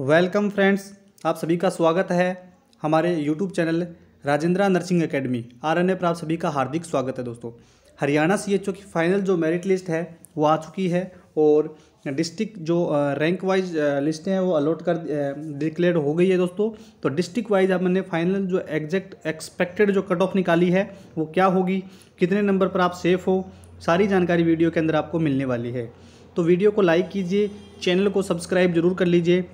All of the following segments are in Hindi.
वेलकम फ्रेंड्स आप सभी का स्वागत है हमारे YouTube channel Rajendra nursing academy RNA पर आप सभी का हार्दिक स्वागत है दोस्तों हरियाणा सीएचओ की फाइनल जो मेरिट लिस्ट है वो आ चुकी है और डिस्ट्रिक्ट जो रैंक वाइज लिस्टें हैं वो अलॉट कर डिक्लेयर हो गई है दोस्तों तो डिस्ट्रिक्ट वाइज हमने फाइनल जो एग्जैक्ट एक्सपेक्टेड जो कट ऑफ निकाली है वो क्या होगी कितने नंबर पर आप सेफ हो सारी जानकारी वीडियो के अंदर आपको मिलने वाली है तो वीडियो को लाइक कीजिए चैनल को सब्सक्राइब जरूर कर लीजिए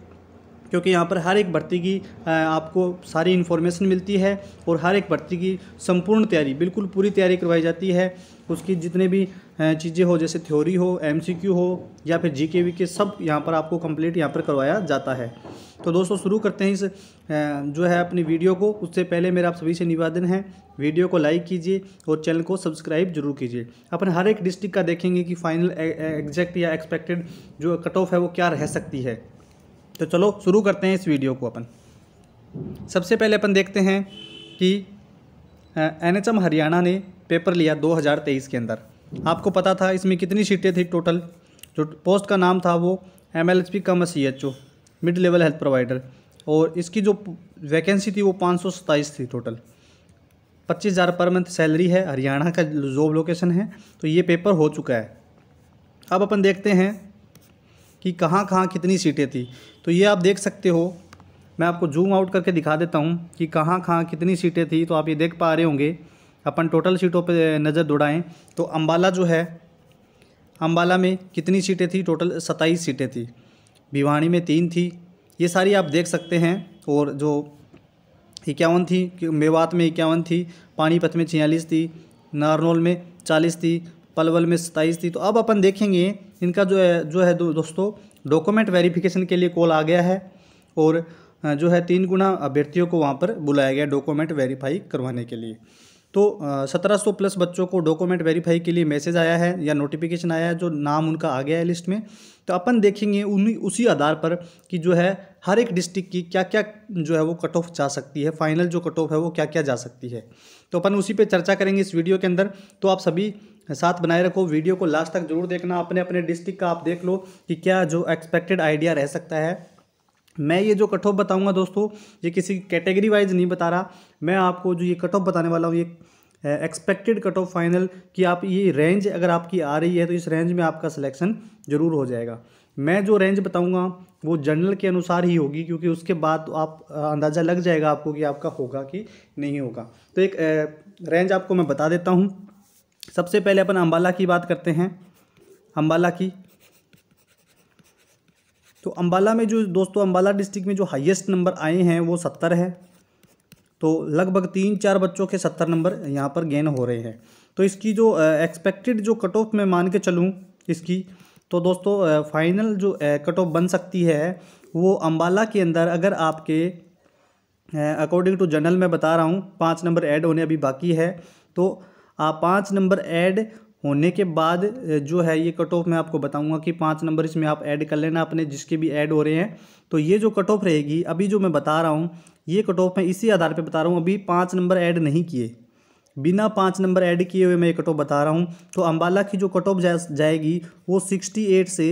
क्योंकि यहाँ पर हर एक भर्ती की आपको सारी इन्फॉर्मेशन मिलती है और हर एक भर्ती की संपूर्ण तैयारी बिल्कुल पूरी तैयारी करवाई जाती है उसकी जितने भी चीज़ें हो जैसे थ्योरी हो एम हो या फिर जी वी के सब यहाँ पर आपको कम्प्लीट यहाँ पर करवाया जाता है तो दोस्तों शुरू करते हैं इस जो है अपनी वीडियो को उससे पहले मेरा आप सभी से निवेदन है वीडियो को लाइक कीजिए और चैनल को सब्सक्राइब जरूर कीजिए अपन हर एक डिस्ट्रिक्ट का देखेंगे कि फाइनल एग्जैक्ट या एक्सपेक्टेड जो कट ऑफ है वो क्या रह सकती है तो चलो शुरू करते हैं इस वीडियो को अपन सबसे पहले अपन देखते हैं कि एन एच एम हरियाणा ने पेपर लिया 2023 के अंदर आपको पता था इसमें कितनी सीटें थी टोटल जो पोस्ट का नाम था वो M L H P cum C H O mid level health provider और इसकी जो वैकेंसी थी वो पाँच थी टोटल पच्चीस हज़ार पर मंथ सैलरी है हरियाणा का जॉब लोकेशन है तो ये पेपर हो चुका है अब अपन देखते हैं कि कहाँ कहाँ कितनी सीटें थी तो ये आप देख सकते हो मैं आपको जूम आउट करके दिखा देता हूँ कि कहाँ कहाँ कितनी सीटें थी तो आप ये देख पा रहे होंगे अपन टोटल सीटों पर नज़र दौड़ाएँ तो अम्बाला जो है अम्बाला में कितनी सीटें थी टोटल सत्ताईस सीटें थी भिवाणी में तीन थी ये सारी आप देख सकते हैं और जो इक्यावन थी मेवात में इक्यावन थी पानीपत में छियालीस थी नारनौल में चालीस थी पलवल में सत्ताईस थी तो अब अपन देखेंगे इनका जो है जो है दो, दोस्तों डॉक्यूमेंट वेरिफिकेशन के लिए कॉल आ गया है और जो है तीन गुना अभ्यर्थियों को वहाँ पर बुलाया गया डॉक्यूमेंट वेरीफाई करवाने के लिए तो सत्रह सौ प्लस बच्चों को डॉक्यूमेंट वेरीफाई के लिए मैसेज आया है या नोटिफिकेशन आया है जो नाम उनका आ गया है लिस्ट में तो अपन देखेंगे उन्हीं उसी आधार पर कि जो है हर एक डिस्ट्रिक्ट की क्या क्या जो है वो कट ऑफ जा सकती है फाइनल जो कट ऑफ है वो क्या क्या जा सकती है तो अपन उसी पर चर्चा करेंगे इस वीडियो के अंदर तो आप सभी साथ बनाए रखो वीडियो को लास्ट तक जरूर देखना अपने अपने डिस्ट्रिक्ट का आप देख लो कि क्या जो एक्सपेक्टेड आइडिया रह सकता है मैं ये जो कट ऑफ बताऊँगा दोस्तों ये किसी कैटेगरी वाइज नहीं बता रहा मैं आपको जो ये कट ऑफ बताने वाला हूँ ये एक्सपेक्टेड कट ऑफ फाइनल कि आप ये रेंज अगर आपकी आ रही है तो इस रेंज में आपका सिलेक्शन ज़रूर हो जाएगा मैं जो रेंज बताऊंगा वो जनरल के अनुसार ही होगी क्योंकि उसके बाद तो आप अंदाज़ा लग जाएगा आपको कि आपका होगा कि नहीं होगा तो एक रेंज आपको मैं बता देता हूँ सबसे पहले अपन अम्बाला की बात करते हैं अम्बाला की तो अम्बाला में जो दोस्तों अम्बाला डिस्ट्रिक्ट में जो हाईएस्ट नंबर आए हैं वो सत्तर है तो लगभग तीन चार बच्चों के सत्तर नंबर यहाँ पर गेन हो रहे हैं तो इसकी जो एक्सपेक्टेड जो कट ऑफ मैं मान के चलूँ इसकी तो दोस्तों फाइनल जो कट ऑफ बन सकती है वो अम्बाला के अंदर अगर आपके अकॉर्डिंग टू जनरल मैं बता रहा हूँ पाँच नंबर ऐड होने अभी बाकी है तो आप पाँच नंबर ऐड होने के बाद जो है ये कट ऑफ मैं आपको बताऊंगा कि पाँच नंबर इसमें आप ऐड कर लेना अपने जिसके भी ऐड हो रहे हैं तो ये जो कट ऑफ रहेगी अभी जो मैं बता रहा हूँ ये कट ऑफ मैं इसी आधार पर बता रहा हूँ अभी पाँच नंबर ऐड नहीं किए बिना पाँच नंबर ऐड किए हुए मैं ये कट ऑफ बता रहा हूँ तो अम्बाला की जो कट ऑफ जाएगी वो सिक्सटी एट से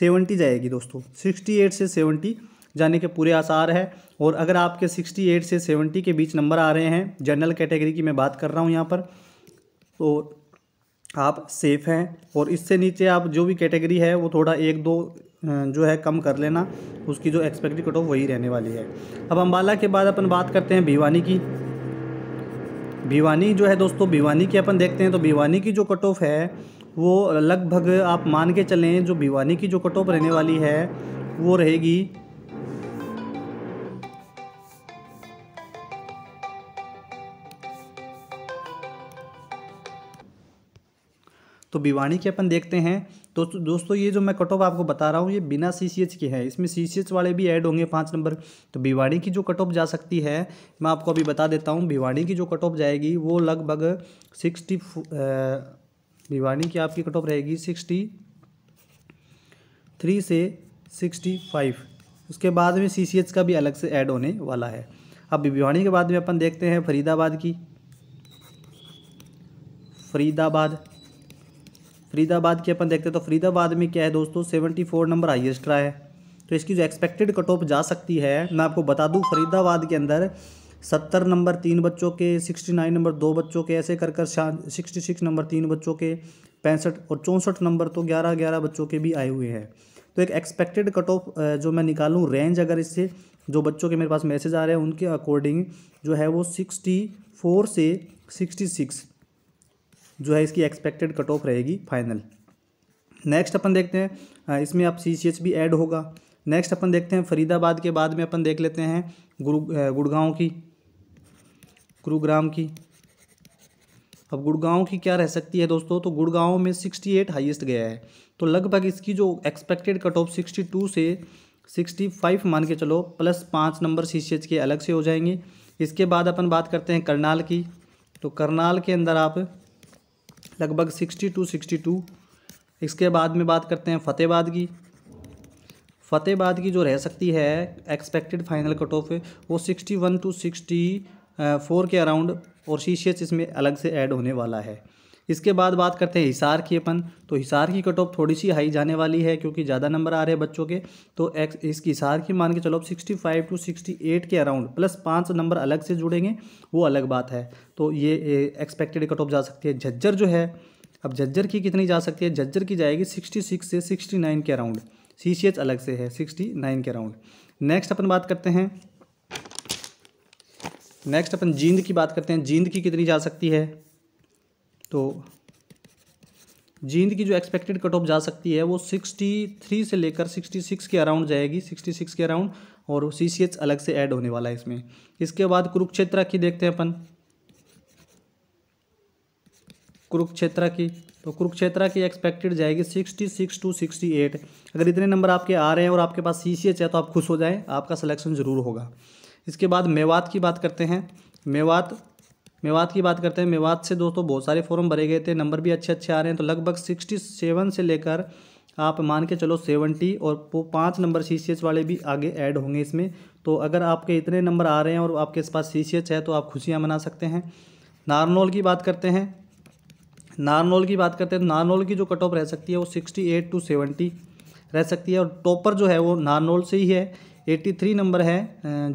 सेवेंटी जाएगी दोस्तों सिक्सटी एट से सेवेंटी जाने के पूरे आसार है और अगर आपके सिक्सटी एट से सेवेंटी के बीच नंबर आ रहे हैं जनरल कैटेगरी की मैं बात कर रहा हूँ यहाँ पर तो आप सेफ़ हैं और इससे नीचे आप जो भी कैटेगरी है वो थोड़ा एक दो जो है कम कर लेना उसकी जो एक्सपेक्टेड कट ऑफ वही रहने वाली है अब अम्बाला के बाद अपन बात करते हैं भिवानी की भिवानी जो है दोस्तों भिवानी की अपन देखते हैं तो भिवानी की जो कट ऑफ है वो लगभग आप मान के चलें जो भिवानी की जो कट ऑफ रहने वाली है वो रहेगी तो भिवानी के अपन देखते हैं तो दोस्तों ये जो मैं कट ऑफ आपको बता रहा हूँ ये बिना सी सी एच के हैं इसमें सी सी एच वाले भी ऐड होंगे पाँच नंबर तो भिवानी की जो कट ऑफ जा सकती है मैं आपको अभी बता देता हूँ भिवानी की जो कट ऑफ जाएगी वो लगभग सिक्सटी भिवानी की आपकी कट ऑफ रहेगी सिक्सटी थ्री से सिक्सटी फाइव उसके बाद में सी सी एच का भी अलग से ऐड होने वाला है अब भिवानी के बाद में अपन देखते हैं फरीदाबाद की फरीदाबाद फरीदाबाद की अपन देखते हैं तो फरीदाबाद में क्या है दोस्तों सेवेंटी फोर नंबर हाइएस्ट रहा है तो इसकी जो एक्सपेक्टेड कट ऑफ जा सकती है मैं आपको बता दूँ फरीदाबाद के अंदर सत्तर नंबर तीन बच्चों के सिक्सटी नाइन नंबर दो बच्चों के ऐसे कर कर सिक्सटी सिक्स नंबर तीन बच्चों के पैंसठ और चौंसठ नंबर तो ग्यारह ग्यारह बच्चों के भी आए हुए हैं तो एक एक्सपेक्टेड कट ऑफ जो मैं निकालूँ रेंज अगर इससे जो बच्चों के मेरे पास मैसेज आ रहे हैं उनके अकॉर्डिंग जो है वो सिक्सटी फोर से सिक्सटी सिक्स जो है इसकी एक्सपेक्टेड कट ऑफ रहेगी फाइनल नेक्स्ट अपन देखते हैं इसमें आप सी सी एच भी ऐड होगा नेक्स्ट अपन देखते हैं फरीदाबाद के बाद में अपन देख लेते हैं गुरु गुड़गांव की गुरुग्राम की अब गुड़गांव की क्या रह सकती है दोस्तों तो गुड़गांव में सिक्सटी एट हाइएस्ट गया है तो लगभग इसकी जो expected cut off sixty two से सिक्सटी फाइव मान के चलो प्लस पाँच नंबर सी सी एच के अलग से हो जाएंगे इसके बाद अपन बात करते हैं करनाल की तो करनाल के अंदर आप लगभग सिक्सटी टू सिक्सटी टू इसके बाद में बात करते हैं फतेहबाद की फतेहबाद की जो रह सकती है एक्सपेक्टेड फाइनल कट ऑफ वो sixty one to sixty four के अराउंड और शीशियस इसमें अलग से ऐड होने वाला है इसके बाद बात करते हैं हिसार की अपन तो हिसार की कट ऑफ थोड़ी सी हाई जाने वाली है क्योंकि ज़्यादा नंबर आ रहे हैं बच्चों के तो एक्स इसकी हिसार की मान के चलो अब sixty five to sixty eight के अराउंड प्लस पाँच नंबर अलग से जुड़ेंगे वो अलग बात है तो ये एक्सपेक्टेड कट ऑफ जा सकती है झज्जर जो है अब झज्जर की कितनी जा सकती है झज्जर की जाएगी सिक्सटी सिक्स से सिक्सटी नाइन के अराउंड सी सी एच अलग से है सिक्सटी नाइन के अराउंड नेक्स्ट अपन बात करते हैं नेक्स्ट अपन जींद की बात करते हैं जींद की कितनी जा सकती है तो जींद की जो एक्सपेक्टेड कट ऑफ जा सकती है वो सिक्सटी थ्री से लेकर सिक्सटी सिक्स के अराउंड जाएगी सिक्सटी सिक्स के अराउंड और सी सी एच अलग से ऐड होने वाला है इसमें इसके बाद कुरुक्षेत्रा की देखते हैं अपन कुरुक्षेत्रा की तो कुरुक्षेत्रा की एक्सपेक्टेड जाएगी sixty six to sixty eight अगर इतने नंबर आपके आ रहे हैं और आपके पास सी सी एच है तो आप खुश हो जाएँ आपका सलेक्शन ज़रूर होगा इसके बाद मेवात की बात करते हैं मेवात मेवात की बात करते हैं मेवात से दोस्तों बहुत सारे फॉर्म भरे गए थे नंबर भी अच्छे अच्छे आ रहे हैं तो लगभग सिक्सटी सेवन से लेकर आप मान के चलो सेवेंटी और वो पाँच नंबर सी सी एच वाले भी आगे ऐड होंगे इसमें तो अगर आपके इतने नंबर आ रहे हैं और आपके पास सी सी एच है तो आप खुशियाँ मना सकते हैं नारनौल की बात करते हैं नारनौल की बात करते हैं नारनौल की जो कट ऑफ रह सकती है वो सिक्सटी एट टू सेवेंटी रह सकती है और टॉपर जो है वो नारनौल से ही है एट्टी थ्री नंबर है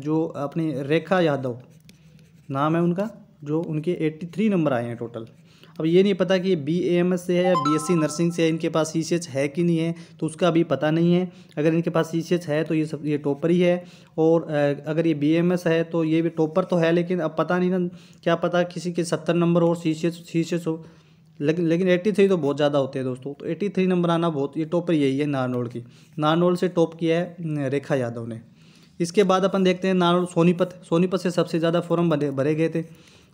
जो अपनी रेखा यादव नाम है उनका जो उनके 83 नंबर आए हैं टोटल अब ये नहीं पता कि ये बी एम एस से है या बी एस सी नर्सिंग से है इनके पास सी सी एच है कि नहीं है तो उसका अभी पता नहीं है अगर इनके पास सी सी एच है तो ये सब ये टॉपर ही है और अगर ये बी एम एस है तो ये भी टॉपर तो है लेकिन अब पता नहीं ना क्या पता किसी के सत्तर नंबर और C C H C C H हो लेकिन लेकिन एट्टी थ्री तो बहुत ज़्यादा होते हैं दोस्तों तो एट्टी थ्री नंबर आना बहुत ये टॉपर यही है नारनोल की नारनोल से टॉप किया है रेखा यादव ने इसके बाद अपन देखते हैं नारनोल सोनीपत सोनीपत से सबसे ज़्यादा फॉर्म भरे गए थे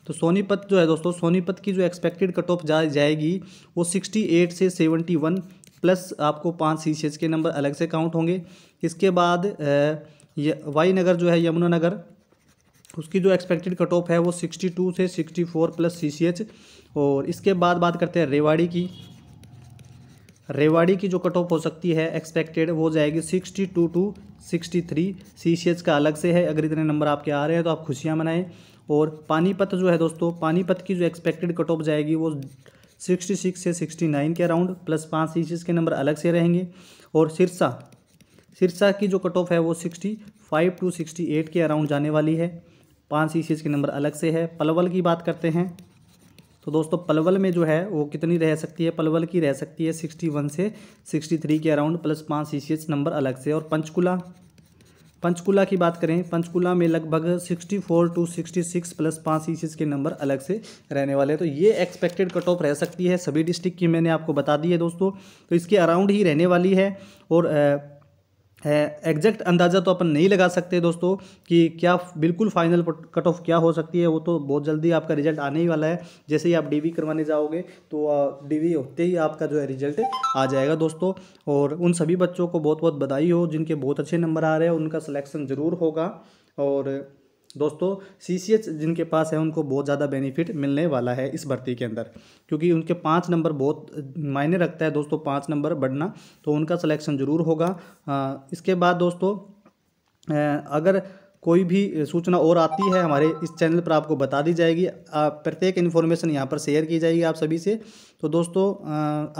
तो सोनीपत जो है दोस्तों सोनीपत की जो एक्सपेक्टेड कट ऑफ जा, जाएगी वो सिक्सटी एट से सेवेंटी वन प्लस आपको पाँच एच के नंबर अलग से काउंट होंगे इसके बाद वाई नगर जो है यमुना नगर उसकी जो एक्सपेक्टेड कट ऑफ है वो सिक्सटी टू से सिक्सटी फोर प्लस एच और इसके बाद बात करते हैं रेवाड़ी की रेवाड़ी की जो कट ऑफ हो सकती है एक्सपेक्टेड वो जाएगी sixty two to sixty three C का अलग से है अगर इतने नंबर आपके आ रहे हैं तो आप खुशियाँ मनाएं और पानीपत जो है दोस्तों पानीपत की जो एक्सपेक्टेड कट ऑफ जाएगी वो सिक्सटी सिक्स से सिक्सटी नाइन के अराउंड प्लस पाँच सीसीज के नंबर अलग से रहेंगे और सिरसा सिरसा की जो कट ऑफ है वो sixty five to sixty eight के अराउंड जाने वाली है पाँच सीसीज के नंबर अलग से है पलवल की बात करते हैं तो दोस्तों पलवल में जो है वो कितनी रह सकती है पलवल की रह सकती है सिक्सटी वन से सिक्सटी थ्री के अराउंड प्लस पाँच सी नंबर अलग से और पंचकूला पंचकुला की बात करें पंचकुला में लगभग 64 टू 66 प्लस पाँच सीसीज के नंबर अलग से रहने वाले हैं तो ये एक्सपेक्टेड कट ऑफ रह सकती है सभी डिस्ट्रिक्ट की मैंने आपको बता दी है दोस्तों तो इसके अराउंड ही रहने वाली है और है एग्जैक्ट अंदाज़ा तो अपन नहीं लगा सकते दोस्तों कि क्या बिल्कुल फाइनल कट ऑफ क्या हो सकती है वो तो बहुत जल्दी आपका रिजल्ट आने ही वाला है जैसे ही आप डी करवाने जाओगे तो डी वी होते ही आपका जो है रिजल्ट आ जाएगा दोस्तों और उन सभी बच्चों को बहुत बहुत बधाई हो जिनके बहुत अच्छे नंबर आ रहे हैं उनका सिलेक्शन ज़रूर होगा और दोस्तों सी सी एच जिनके पास है उनको बहुत ज़्यादा बेनिफिट मिलने वाला है इस भर्ती के अंदर क्योंकि उनके पाँच नंबर बहुत मायने रखता है दोस्तों पाँच नंबर बढ़ना तो उनका सिलेक्शन ज़रूर होगा इसके बाद दोस्तों अगर कोई भी सूचना और आती है हमारे इस चैनल पर आपको बता दी जाएगी प्रत्येक इन्फॉर्मेशन यहाँ पर शेयर की जाएगी आप सभी से तो दोस्तों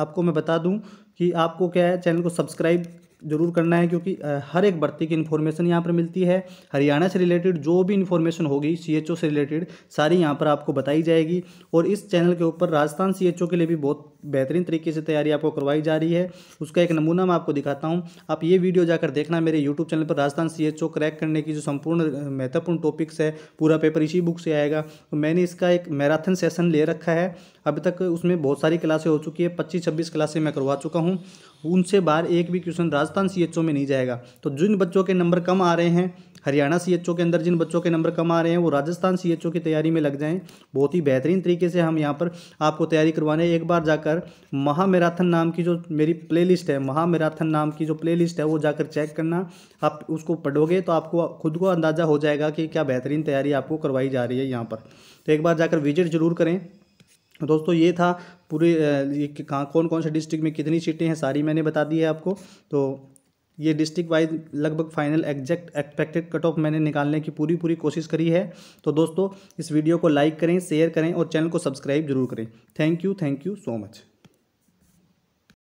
आपको मैं बता दूँ कि आपको क्या है चैनल को सब्सक्राइब जरूर करना है क्योंकि हर एक भर्ती की इन्फॉर्मेशन यहाँ पर मिलती है हरियाणा से रिलेटेड जो भी इन्फॉर्मेशन होगी सी से रिलेटेड सारी यहाँ पर आपको बताई जाएगी और इस चैनल के ऊपर राजस्थान सी के लिए भी बहुत बेहतरीन तरीके से तैयारी आपको करवाई जा रही है उसका एक नमूना मैं आपको दिखाता हूँ आप ये वीडियो जाकर देखना मेरे यूट्यूब चैनल पर राजस्थान सी क्रैक करने की जो संपूर्ण महत्वपूर्ण टॉपिक्स है पूरा पेपर इसी बुक से आएगा तो मैंने इसका एक मैराथन सेशन ले रखा है अभी तक उसमें बहुत सारी क्लासें हो चुकी है पच्चीस छब्बीस क्लासें मैं करवा चुका हूँ उनसे बाहर एक भी क्वेश्चन राजस्थान सी में नहीं जाएगा तो जिन बच्चों के नंबर कम आ रहे हैं हरियाणा सी के अंदर जिन बच्चों के नंबर कम आ रहे हैं वो राजस्थान सी की तैयारी में लग जाएं बहुत ही बेहतरीन तरीके से हम यहाँ पर आपको तैयारी करवाने एक बार जाकर महामैराथन नाम की जो मेरी प्लेलिस्ट है महामैराथन नाम की जो प्लेलिस्ट है वो जाकर चेक करना आप उसको पढ़ोगे तो आपको खुद को अंदाज़ा हो जाएगा कि क्या बेहतरीन तैयारी आपको करवाई जा रही है यहाँ पर तो एक बार जाकर विजिट जरूर करें दोस्तों ये था पूरे ये कौन कौन से डिस्ट्रिक्ट में कितनी सीटें हैं सारी मैंने बता दी है आपको तो ये डिस्ट्रिक्ट वाइज लगभग final exact expected cut off मैंने निकालने की पूरी पूरी कोशिश करी है तो दोस्तों इस वीडियो को लाइक करें शेयर करें और चैनल को सब्सक्राइब जरूर करें thank you thank you so much